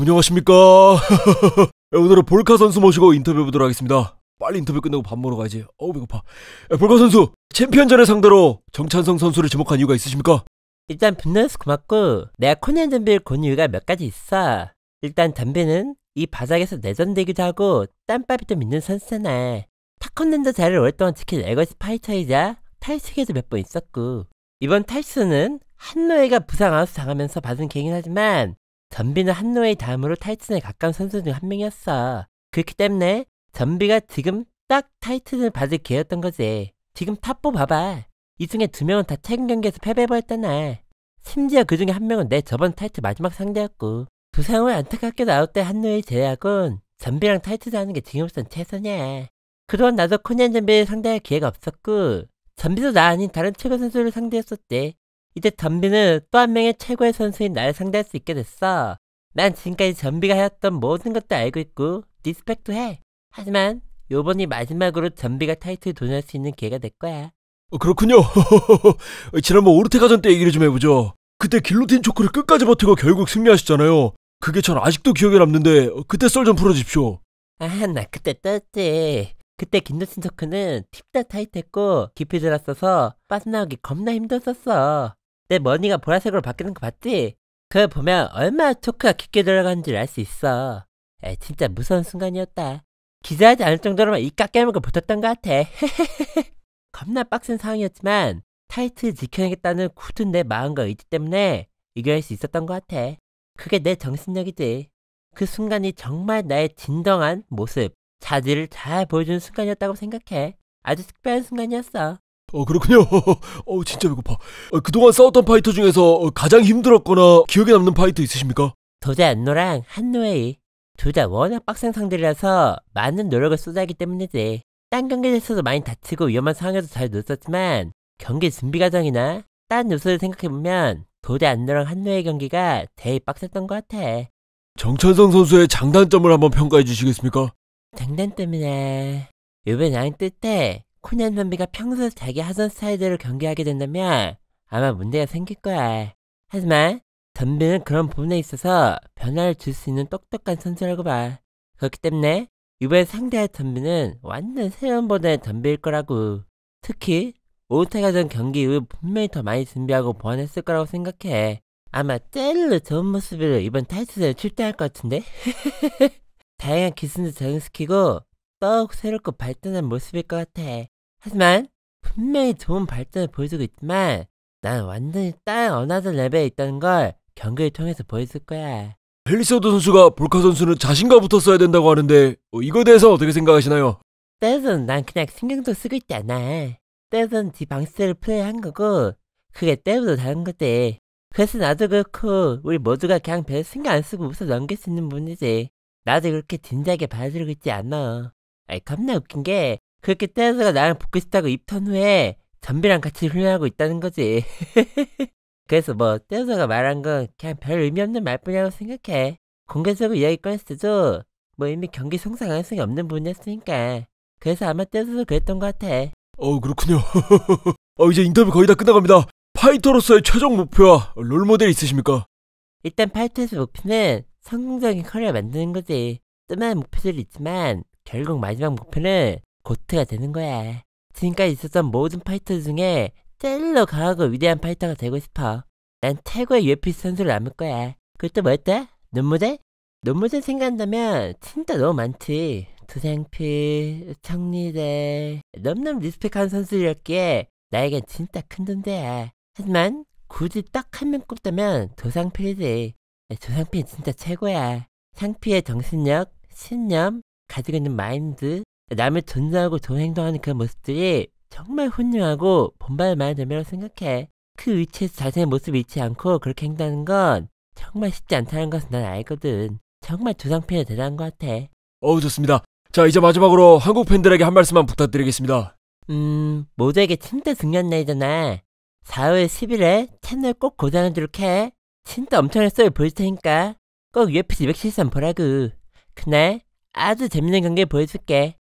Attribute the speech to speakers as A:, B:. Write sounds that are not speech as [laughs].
A: 안녕하십니까. [laughs] 예, 오늘은 볼카 선수 모시고 인터뷰 보도록 하겠습니다. 빨리 인터뷰 끝내고 밥 먹으러 가야지. 어우 배고파. 예, 볼카 선수 챔피언전을 상대로 정찬성 선수를 지목한 이유가 있으십니까? 일단 분노해서
B: 고맙고 내가 코난 덤비를 곤 이유가 몇 가지 있어. 일단 덤비는 이 바닥에서 내전되기도 하고 땀밥이 좀 있는 선수잖아. 타콘랜도 자리를 오랫동안 지킨 에거스 파이터이자 탈수계도몇 번 있었고 이번 탈수는 한노예가 부상 하우스 당하면서 받은 계긴 하지만 전비는 한노의 다음으로 타이튼에 가까운 선수 중 한 명이었어. 그렇기 때문에 전비가 지금 딱 타이튼을 받을 기회였던 거지. 지금 탑보 봐봐. 이 중에 두 명은 다 최근 경기에서 패배해버렸잖아. 심지어 그 중에 한 명은 내 저번 타이틀 마지막 상대였고. 두상을 안타깝게 도 나올 때 한노의 제약은 전비랑 타이틀을 하는 게 지금부터는 최선이야. 그동안 나도 코니안 전비를 상대할 기회가 없었고 전비도 나 아닌 다른 최근 선수를 상대했었대. 이제 전비는 또 한 명의 최고의 선수인 나를 상대할 수 있게 됐어. 난 지금까지 전비가 해왔던 모든 것도 알고 있고 리스펙트 해. 하지만 요번이 마지막으로 전비가 타이틀 도전할 수 있는 기회가 될 거야.
A: 어, 그렇군요. [laughs] 지난번 뭐 오르테가전 때 얘기를 좀 해보죠. 그때 길로틴 초크를 끝까지 버티고 결국 승리하셨잖아요. 그게 전 아직도 기억에 남는데 그때 썰 좀 풀어주십시오.
B: 아, 나 그때 떴지. 그때 길로틴 초크는 팁다 타이트했고 깊이 들었어서 빠져나오기 겁나 힘들었었어. 내 머니가 보라색으로 바뀌는 거 봤지? 그걸 보면 얼마나 토크가 깊게 들어가는지를 알수 있어. 에, 진짜 무서운 순간이었다. 기대하지 않을 정도로만 입깍 깨물고 붙었던 것 같아. [laughs] 겁나 빡센 상황이었지만 타이트 지켜내겠다는 굳은 내 마음과 의지 때문에 이겨낼 수 있었던 것 같아. 그게 내 정신력이지. 그 순간이 정말 나의 진정한 모습, 자질을 잘 보여주는 순간이었다고 생각해. 아주 특별한 순간이었어.
A: 어 그렇군요. [laughs] 어 진짜 배고파. 어, 그동안 싸웠던 파이터 중에서 어, 가장 힘들었거나 기억에 남는 파이터 있으십니까? 도대 안노랑 한노에이 둘 다 워낙
B: 빡센 상대라서 많은 노력을 쏟아기 때문이지. 딴 경기에서도 많이 다치고 위험한 상황에서 잘 놓쳤지만 경기 준비 과정이나 딴 요소를 생각해보면 도대 안노랑 한노의 경기가 제일 빡셌던 것 같아.
A: 정찬성 선수의 장단점을 한번 평가해 주시겠습니까?
B: 장단점이나 요번에 나랑 뜰때 코난 선비가 평소 자기 하던 스타일대로 경기하게 된다면 아마 문제가 생길 거야. 하지만 덤비는 그런 부분에 있어서 변화를 줄 수 있는 똑똑한 선수라고 봐. 그렇기 때문에 이번에 상대할 덤비는 완전 새로운 버전의 덤비일 거라고. 특히 오타가 전 경기 이후 분명히 더 많이 준비하고 보완했을 거라고 생각해. 아마 젤로 좋은 모습으로 이번 타이틀에 출전할 것 같은데? [laughs] 다양한 기술도 적용시키고 더욱 새롭고 발전한 모습일 것 같아. 하지만 분명히 좋은 발전을 보여주고 있지만 난 완전히 다른 어나더 레벨에 있다는 걸 경기를 통해서 보여줄 거야.
A: 헬리서드 선수가 볼카 선수는 자신과 붙었어야 된다고 하는데 어, 이거에 대해서 어떻게 생각하시나요?
B: 때론 난 그냥 신경도 쓰고 있지 않아. 때론 지방식를로 네 플레이한 거고 그게 때부터 다른 거지. 그래서 나도 그렇고 우리 모두가 그냥 별 신경 안 쓰고 웃어 넘길 수 있는 분이지 나도 그렇게 진지하게 받아들이고 있지 않아. 아이 겁나 웃긴 게 그렇게 떼서가 어 나랑 복귀했다고 입턴 후에 전비랑 같이 훈련하고 있다는 거지. [laughs] 그래서 뭐 떼서가 말한 건 그냥 별 의미 없는 말뿐이라고 생각해. 공개적으로 이야기 꺼냈때도뭐 이미 경기 성사 가능성이 없는 분이었으니까. 그래서 아마 떼서도 어 그랬던 것 같아.
A: 어 그렇군요. [laughs] 어 이제 인터뷰 거의 다 끝나갑니다. 파이터로서의 최종 목표와 롤모델
B: 있으십니까? 일단 파이터에서 목표는 성공적인 커리어 만드는 거지. 뜸한 목표들이 있지만 결국 마지막 목표는 고트가 되는 거야. 지금까지 있었던 모든 파이터 중에 셀로 강하고 위대한 파이터가 되고 싶어. 난 최고의 UFC 선수를 남을 거야. 그것도 뭐였대 눈무대? 눈무대 생각한다면 진짜 너무 많지. 두생필, 청리대, 넘넘 리스펙한 선수였기에 나에겐 진짜 큰 존재야. 하지만 굳이 딱 한 명 꼽다면 도상필이지. 도상필 네, 진짜 최고야. 상필의 정신력, 신념, 가지고 있는 마인드, 남을 존중하고 좋은 행동하는 그 모습들이 정말 훈륭하고 본받을 만한 점이라고 생각해. 그 위치에서 자신의 모습을 잃지 않고 그렇게 행동하는 건 정말 쉽지 않다는 것은 난 알거든. 정말 조상편이 대단한 것
A: 같아. 어우 좋습니다. 자 이제 마지막으로 한국 팬들에게 한 말씀만 부탁드리겠습니다.
B: 음 모두에게 진짜 중요한 날이잖아. 4월 10일에 채널 꼭고장해주도록 해. 진짜 엄청난 썰 보일 테니까 꼭 UFC 273 보라고. 그날
A: 아주 재밌는 경기 보여줄게.